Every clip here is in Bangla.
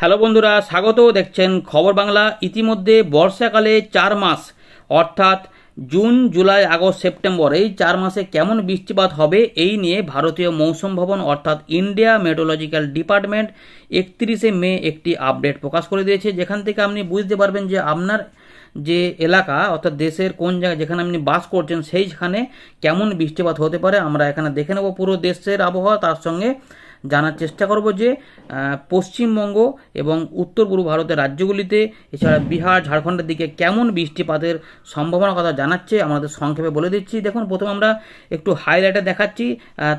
হ্যালো বন্ধুরা স্বাগত দেখছেন খবর বাংলা ইতিমধ্যে বর্ষাকালে চার মাস অর্থাৎ জুন জুলাই আগস্ট সেপ্টেম্বর এই চার মাসে কেমন বৃষ্টিপাত হবে এই নিয়ে ভারতীয় মৌসুম ভবন অর্থাৎ ইন্ডিয়া মেটোলজিক্যাল ডিপার্টমেন্ট একত্রিশে মে একটি আপডেট প্রকাশ করে দিয়েছে যেখান থেকে আপনি বুঝতে পারবেন যে আপনার যে এলাকা অর্থাৎ দেশের কোন জায়গায় যেখানে আপনি বাস করছেন সেইখানে কেমন বৃষ্টিপাত হতে পারে আমরা এখানে দেখে নেব পুরো দেশের আবহাওয়া তার সঙ্গে জানার চেষ্টা করব যে পশ্চিমবঙ্গ এবং উত্তর পূর্ব ভারতের রাজ্যগুলিতে এছাড়া বিহার ঝাড়খণ্ডের দিকে কেমন বৃষ্টিপাতের সম্ভাবনার কথা জানাচ্ছে আমাদের সংক্ষেপে বলে দিচ্ছি দেখুন প্রথম আমরা একটু হাইলাইটে দেখাচ্ছি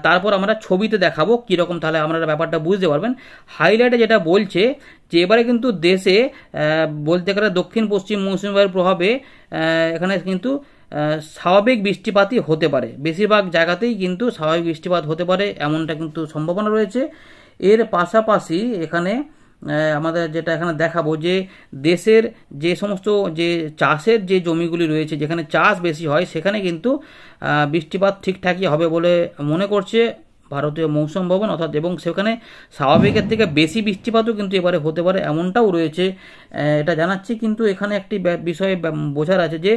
তারপর আমরা ছবিতে দেখাবো কীরকম তাহলে আপনারা ব্যাপারটা বুঝতে পারবেন হাইলাইটে যেটা বলছে যে এবারে কিন্তু দেশে বলতে গেলে দক্ষিণ পশ্চিম মৌসুমি বায়ুর প্রভাবে এখানে কিন্তু স্বাভাবিক বৃষ্টিপাতই হতে পারে বেশিরভাগ জায়গাতেই কিন্তু স্বাভাবিক বৃষ্টিপাত হতে পারে এমনটা কিন্তু সম্ভাবনা রয়েছে এর পাশাপাশি এখানে আমাদের যেটা এখানে দেখাবো যে দেশের যে সমস্ত যে চাষের যে জমিগুলি রয়েছে যেখানে চাষ বেশি হয় সেখানে কিন্তু বৃষ্টিপাত ঠিকঠাকই হবে বলে মনে করছে ভারতীয় মৌসুম ভবন অর্থাৎ এবং সেখানে স্বাভাবিকের থেকে বেশি বৃষ্টিপাতও কিন্তু এবারে হতে পারে এমনটাও রয়েছে এটা জানাচ্ছি কিন্তু এখানে একটি বিষয়ে বোঝার আছে যে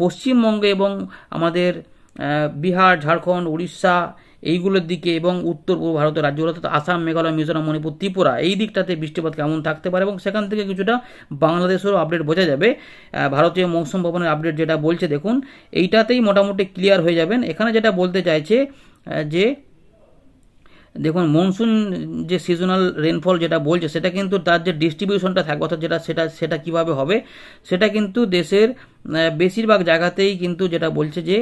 পশ্চিমবঙ্গে এবং আমাদের বিহার ঝাড়খণ্ড উড়িষ্যা এইগুলোর দিকে এবং উত্তর পূর্ব ভারতের রাজ্যগুলো অর্থাৎ আসাম মেঘালয় মিজোরাম মণিপুর ত্রিপুরা এই দিকটাতে বৃষ্টিপাত কেমন থাকতে পারে এবং সেখান থেকে কিছুটা বাংলাদেশেরও আপডেট বোঝা যাবে ভারতীয় মৌসুম ভবনের আপডেট যেটা বলছে দেখুন এইটাতেই মোটামুটি ক্লিয়ার হয়ে যাবেন এখানে যেটা বলতে চাইছে যে দেখুন মনসুন যে সিজনাল রেনফল যেটা বলছে সেটা কিন্তু তার যে ডিস্ট্রিবিউশনটা থাকবে অর্থাৎ যেটা সেটা সেটা কীভাবে হবে সেটা কিন্তু দেশের বেশিরভাগ জায়গাতেই কিন্তু যেটা বলছে যে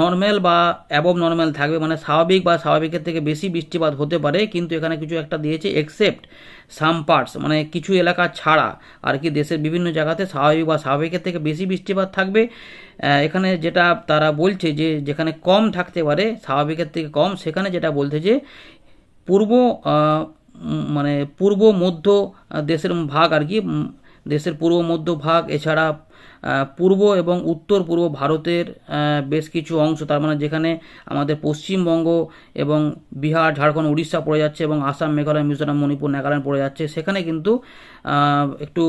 নর্মাল বা অ্যাবব নর্মাল থাকবে মানে স্বাভাবিক বা স্বাভাবিকের থেকে বেশি বৃষ্টিপাত হতে পারে কিন্তু এখানে কিছু একটা দিয়েছে এক্সেপ্ট সাম পার্টস মানে কিছু এলাকা ছাড়া আর কি দেশের বিভিন্ন জায়গাতে স্বাভাবিক বা স্বাভাবিকের থেকে বেশি বৃষ্টিপাত থাকবে এখানে যেটা তারা বলছে যে যেখানে কম থাকতে পারে স্বাভাবিকের থেকে কম সেখানে যেটা বলছে যে পূর্ব মানে পূর্ব মধ্য দেশের ভাগ আর কি দেশের পূর্ব মধ্য ভাগ এছাড়া পূর্ব এবং উত্তর পূর্ব ভারতের বেশ কিছু অংশ তার মানে যেখানে আমাদের পশ্চিমবঙ্গ এবং বিহার ঝাড়খণ্ড উড়িষ্যা পড়ে যাচ্ছে এবং আসাম মেঘালয় মিজোরাম মণিপুর নাগাল্যান্ড পড়ে যাচ্ছে সেখানে কিন্তু একটু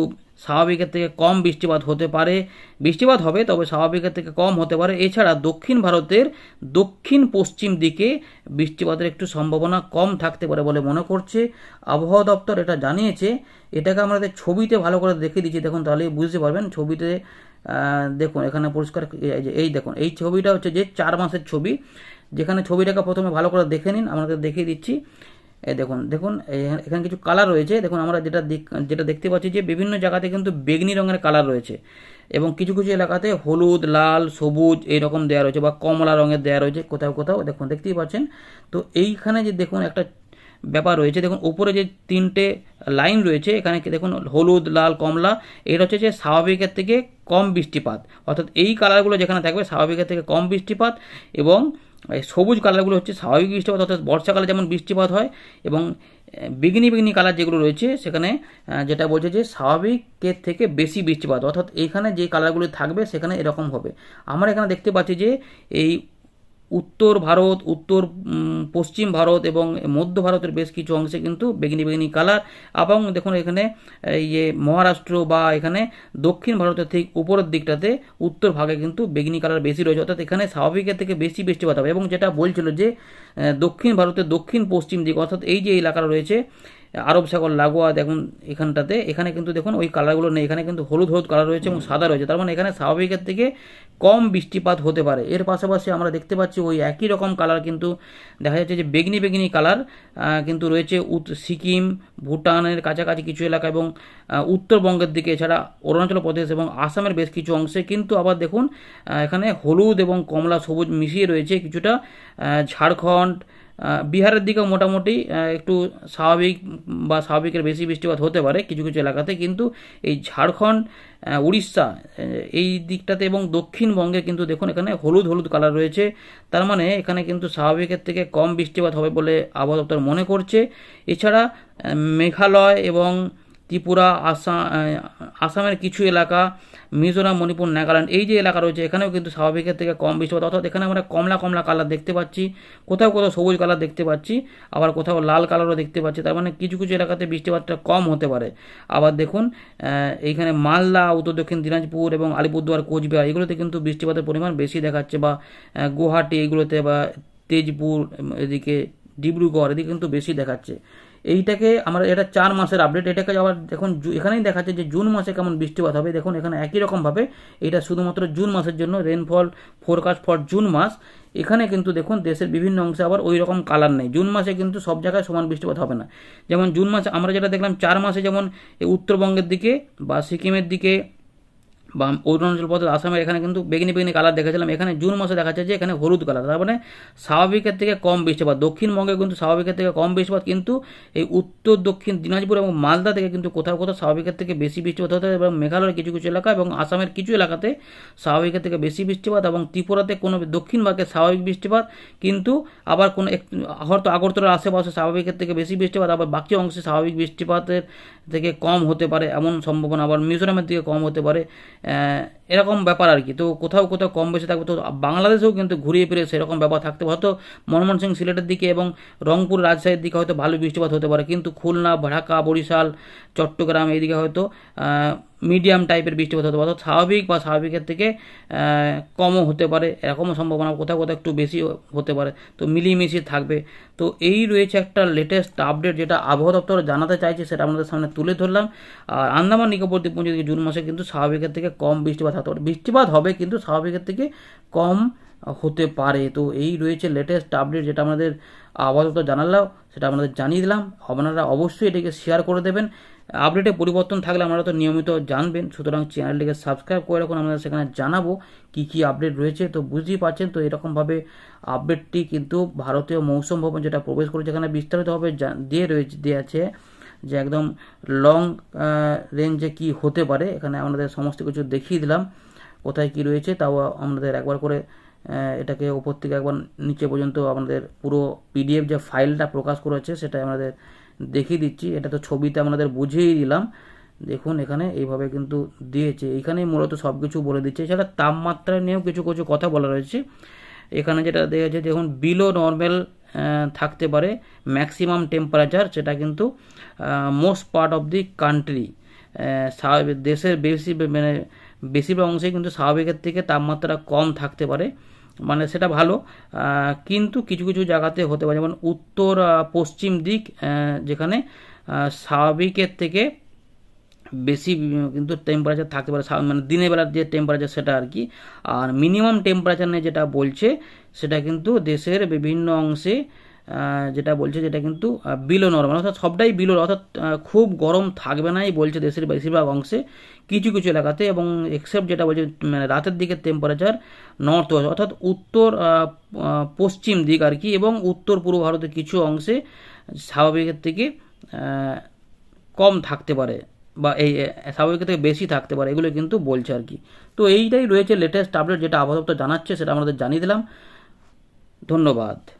স্বাভাবিকের থেকে কম বৃষ্টিপাত হতে পারে বৃষ্টিপাত হবে তবে স্বাভাবিকের থেকে কম হতে পারে এছাড়া দক্ষিণ ভারতের দক্ষিণ পশ্চিম দিকে বৃষ্টিপাতের একটু সম্ভাবনা কম থাকতে পারে বলে মনে করছে আবহাওয়া দপ্তর এটা জানিয়েছে এটাকে আমাদের ছবিতে ভালো করে দেখিয়ে দিচ্ছি দেখুন তাহলে বুঝতে পারবেন ছবিতে দেখুন এখানে পরিষ্কার এই দেখুন এই ছবিটা হচ্ছে যে চার মাসের ছবি যেখানে ছবিটাকে প্রথমে ভালো করে দেখে নিন আমাদের দেখিয়ে দিচ্ছি এই দেখুন দেখুন এখানে কিছু কালার রয়েছে দেখুন আমরা যেটা যেটা দেখতে পাচ্ছি যে বিভিন্ন জায়গাতে কিন্তু বেগনি রঙের কালার রয়েছে এবং কিছু কিছু এলাকাতে হলুদ লাল সবুজ এরকম দেওয়া রয়েছে বা কমলা রঙের দেওয়া রয়েছে কোথাও কোথাও দেখুন দেখতেই পাচ্ছেন তো এইখানে যে দেখুন একটা ব্যাপার রয়েছে দেখুন উপরে যে তিনটে লাইন রয়েছে এখানে দেখুন হলুদ লাল কমলা এটা হচ্ছে যে স্বাভাবিকের থেকে কম বৃষ্টিপাত অর্থাৎ এই কালারগুলো যেখানে থাকবে স্বাভাবিকের থেকে কম বৃষ্টিপাত এবং সবুজ কালারগুলো হচ্ছে স্বাভাবিক বৃষ্টিপাত অর্থাৎ বর্ষাকালে যেমন বৃষ্টিপাত হয় এবং বিঘিনি বিঘিনি কালার যেগুলো রয়েছে সেখানে যেটা বলছে যে স্বাভাবিকের থেকে বেশি বৃষ্টিপাত অর্থাৎ এখানে যে কালারগুলো থাকবে সেখানে এরকম হবে আমরা এখানে দেখতে পাচ্ছি যে এই উত্তর ভারত উত্তর পশ্চিম ভারত এবং মধ্য ভারতের বেশ কিছু অংশে কিন্তু বেগিনি বেগিনি কালার এবং দেখুন এখানে ইয়ে মহারাষ্ট্র বা এখানে দক্ষিণ ভারতের ঠিক উপরের দিকটাতে উত্তর ভাগে কিন্তু বেগিনি কালার বেশি রয়েছে অর্থাৎ এখানে স্বাভাবিকের থেকে বেশি বৃষ্টিপাত হবে এবং যেটা বলছিল যে দক্ষিণ ভারতের দক্ষিণ পশ্চিম দিক অর্থাৎ এই যে এলাকা রয়েছে আরব সাগর লাগোয়া দেখুন এখানটাতে এখানে কিন্তু দেখুন ওই কালারগুলো নেই এখানে কিন্তু হলুদ হলুদ কালার রয়েছে এবং সাদা রয়েছে তার মানে এখানে স্বাভাবিকের থেকে কম বৃষ্টিপাত হতে পারে এর পাশাপাশি আমরা দেখতে পাচ্ছি ওই একই রকম কালার কিন্তু দেখা যাচ্ছে যে বেগনি বেগনি কালার কিন্তু রয়েছে সিকিম ভুটানের কাছাকাছি কিছু এলাকা এবং উত্তরবঙ্গের দিকে এছাড়া অরুণাচল প্রদেশ এবং আসামের বেশ কিছু অংশে কিন্তু আবার দেখুন এখানে হলুদ এবং কমলা সবুজ মিশিয়ে রয়েছে কিছুটা ঝাড়খণ্ড বিহারের দিকেও মোটামুটি একটু স্বাভাবিক বা স্বাভাবিকের বেশি বৃষ্টিপাত হতে পারে কিছু কিছু এলাকাতে কিন্তু এই ঝাড়খণ্ড উড়িষ্যা এই দিকটাতে এবং দক্ষিণবঙ্গে কিন্তু দেখুন এখানে হলুদ হলুদ কালার রয়েছে তার মানে এখানে কিন্তু স্বাভাবিকের থেকে কম বৃষ্টিপাত হবে বলে আবহাওয়া দপ্তর মনে করছে এছাড়া মেঘালয় এবং ত্রিপুরা আসাম আসামের কিছু এলাকা মিজোরাম মণিপুর নাগাল্যান্ড এই যে এলাকা রয়েছে এখানেও কিন্তু স্বাভাবিকের থেকে কম বৃষ্টিপাত অর্থাৎ এখানে আমরা কমলা কমলা কালার দেখতে পাচ্ছি কোথাও কোথাও সবুজ কালার দেখতে পাচ্ছি আবার কোথাও লাল কালারও দেখতে পাচ্ছি তার মানে কিছু কিছু এলাকাতে বৃষ্টিপাতটা কম হতে পারে আবার দেখুন এইখানে মালদা উত্তর দক্ষিণ দিনাজপুর এবং আলিপুরদুয়ার কোচবিহার এগুলোতে কিন্তু বৃষ্টিপাতের পরিমাণ বেশি দেখাচ্ছে বা গুয়াহাটি এগুলোতে বা তেজপুর এদিকে ডিব্রুগড় এদিকে কিন্তু বেশি দেখাচ্ছে এইটাকে আমরা এটা চার মাসের আপডেট এটাকে আবার দেখুন এখানেই দেখাচ্ছে যে জুন মাসে কেমন বৃষ্টিপাত হবে দেখুন এখানে একই রকমভাবে এটা শুধুমাত্র জুন মাসের জন্য রেনফল ফোরকাস্ট ফর জুন মাস এখানে কিন্তু দেখুন দেশের বিভিন্ন অংশে আবার ওই রকম কালার নেই জুন মাসে কিন্তু সব জায়গায় সমান বৃষ্টিপাত হবে না যেমন জুন মাসে আমরা যেটা দেখলাম চার মাসে যেমন উত্তরবঙ্গের দিকে বা সিকিমের দিকে বা অরুণাচল প্রদেশ আসামের এখানে কিন্তু বেগিনি বেগিনি কালার দেখেছিলাম এখানে জুন মাসে দেখা যাচ্ছে যে এখানে হলুদ কালার তার মানে স্বাভাবিকের থেকে কম বৃষ্টিপাত দক্ষিণবঙ্গে কিন্তু স্বাভাবিকের থেকে কম বৃষ্টিপাত কিন্তু এই উত্তর দক্ষিণ দিনাজপুর এবং মালদা থেকে কিন্তু কোথাও কোথাও স্বাভাবিকের থেকে বেশি বৃষ্টিপাত হতে এবং মেঘালয়ের কিছু কিছু এলাকা এবং আসামের কিছু এলাকাতে স্বাভাবিকের থেকে বেশি বৃষ্টিপাত এবং ত্রিপুরাতে কোনো দক্ষিণ ভাগে স্বাভাবিক বৃষ্টিপাত কিন্তু আবার কোনো হয়তো আগরতলার আশেপাশে স্বাভাবিকের থেকে বেশি বৃষ্টিপাত আবার বাকি অংশে স্বাভাবিক বৃষ্টিপাতের থেকে কম হতে পারে এমন সম্ভাবনা আবার মিজোরামের দিকে কম হতে পারে 呃，এরকম ব্যাপার আর কি তো কোথাও কোথাও কম বেশি থাকবে তো বাংলাদেশেও কিন্তু ঘুরিয়ে ফিরে সেরকম ব্যাপার থাকতে হয়তো মনমোহন সিং সিলেটের দিকে এবং রংপুর রাজশাহীর দিকে হয়তো ভালো বৃষ্টিপাত হতে পারে কিন্তু খুলনা ঢাকা বরিশাল চট্টগ্রাম এইদিকে হয়তো মিডিয়াম টাইপের বৃষ্টিপাত হতে পারে স্বাভাবিক বা স্বাভাবিকের থেকে কমও হতে পারে এরকমও সম্ভাবনা কোথাও কোথাও একটু বেশি হতে পারে তো মিলিমিশি থাকবে তো এই রয়েছে একটা লেটেস্ট আপডেট যেটা আবহাওয়া দপ্তর জানাতে চাইছে সেটা আপনাদের সামনে তুলে ধরলাম আর আন্দামান নিকোবর দ্বীপপুঞ্জ জুন মাসে কিন্তু স্বাভাবিকের থেকে কম বৃষ্টিপাত হতে পারে বৃষ্টিপাত হবে কিন্তু স্বাভাবিকের থেকে কম হতে পারে তো এই রয়েছে লেটেস্ট আপডেট যেটা আমাদের আপাতত জানালাম সেটা আমাদের জানিয়ে দিলাম আপনারা অবশ্যই এটাকে শেয়ার করে দেবেন আপডেটে পরিবর্তন থাকলে আমরা তো নিয়মিত জানবেন সুতরাং চ্যানেলটিকে সাবস্ক্রাইব করে রাখুন আমরা সেখানে জানাবো কি কি আপডেট রয়েছে তো বুঝতেই পারছেন তো এরকমভাবে আপডেটটি কিন্তু ভারতীয় মৌসুম ভবন যেটা প্রবেশ করেছে যেখানে বিস্তারিতভাবে দিয়ে রয়েছে দিয়ে আছে যে একদম লং রেঞ্জে কি হতে পারে এখানে আমাদের সমস্ত কিছু দেখিয়ে দিলাম কোথায় কি রয়েছে তাও আমাদের একবার করে এটাকে ওপর থেকে একবার নিচে পর্যন্ত আমাদের পুরো পিডিএফ যে ফাইলটা প্রকাশ করেছে সেটা আমাদের দেখিয়ে দিচ্ছি এটা তো ছবিতে আমাদের বুঝিয়েই দিলাম দেখুন এখানে এইভাবে কিন্তু দিয়েছে এখানেই মূলত সব কিছু বলে দিচ্ছে এছাড়া তাপমাত্রা নিয়েও কিছু কিছু কথা বলা রয়েছে এখানে যেটা দেখেছে দেখুন বিলো নর্মাল থাকতে পারে ম্যাক্সিমাম টেম্পারেচার সেটা কিন্তু most part of the country স্বাভাবিক দেশের বেশি মানে বেশিরভাগ অংশে কিন্তু স্বাভাবিকের থেকে তাপমাত্রা কম থাকতে পারে মানে সেটা ভালো কিন্তু কিছু কিছু জায়গাতে হতে পারে যেমন উত্তর পশ্চিম দিক যেখানে স্বাভাবিকের থেকে বেশি কিন্তু টেম্পারেচার থাকতে পারে মানে দিনের বেলার যে টেম্পারেচার সেটা আর কি আর মিনিমাম টেম্পারেচার নিয়ে যেটা বলছে সেটা কিন্তু দেশের বিভিন্ন অংশে যেটা বলছে যেটা কিন্তু বিলো নর্মাল অর্থাৎ সবটাই বিলো অর্থাৎ খুব গরম থাকবে নাই বলছে দেশের বেশিরভাগ অংশে কিছু কিছু এলাকাতে এবং এক্সেপ্ট যেটা বলছে মানে রাতের দিকে টেম্পারেচার নর্থ ওয়েস্ট অর্থাৎ উত্তর পশ্চিম দিক আর কি এবং উত্তর পূর্ব ভারতের কিছু অংশে স্বাভাবিকের থেকে কম থাকতে পারে বা এই স্বাভাবিক থেকে বেশি থাকতে পারে এগুলো কিন্তু বলছে আর কি তো এইটাই রয়েছে লেটেস্ট আপডেট যেটা আপাতত জানাচ্ছে সেটা আমাদের জানিয়ে দিলাম ধন্যবাদ